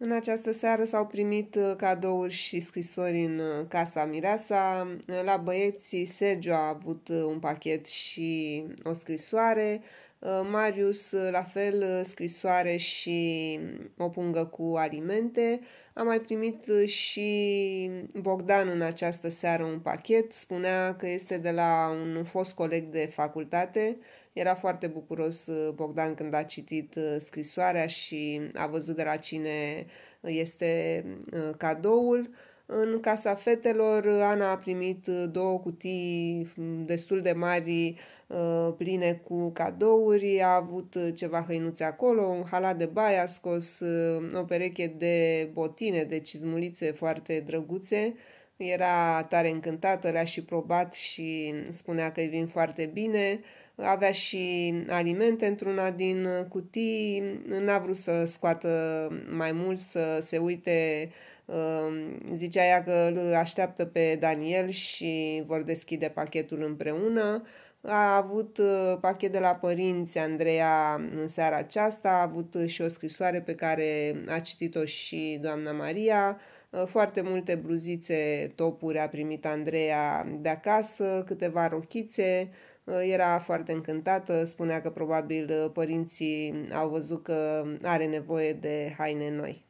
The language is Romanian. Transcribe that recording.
În această seară s-au primit uh, cadouri și scrisori în uh, Casa Mireasa. La băieții, Sergio a avut uh, un pachet și o scrisoare. Uh, Marius, uh, la fel, uh, scrisoare și mm, o pungă cu alimente. Am mai primit și Bogdan în această seară un pachet. Spunea că este de la un fost coleg de facultate. Era foarte bucuros Bogdan când a citit scrisoarea și a văzut de la cine este cadoul. În Casa Fetelor, Ana a primit uh, două cutii mm, destul de mari uh, pline cu cadouri, a avut uh, ceva hăinuțe acolo, un halat de baie, a scos o pereche de botine, de cizmulițe foarte drăguțe, era tare încântată, le-a și probat și mm, spunea că îi vin foarte bine avea și alimente într-una din cutii, n-a vrut să scoată mai mult, să se uite, um, zicea ea că îl așteaptă pe Daniel și vor deschide pachetul împreună. A avut uh, pachet de la părinți Andreea în seara aceasta, a avut și o scrisoare pe care a citit-o și doamna Maria, uh, foarte multe bruzițe, topuri a primit Andreea de acasă, câteva rochițe, Uh, era foarte încântată, spunea că probabil uh, părinții au văzut că are nevoie de haine noi.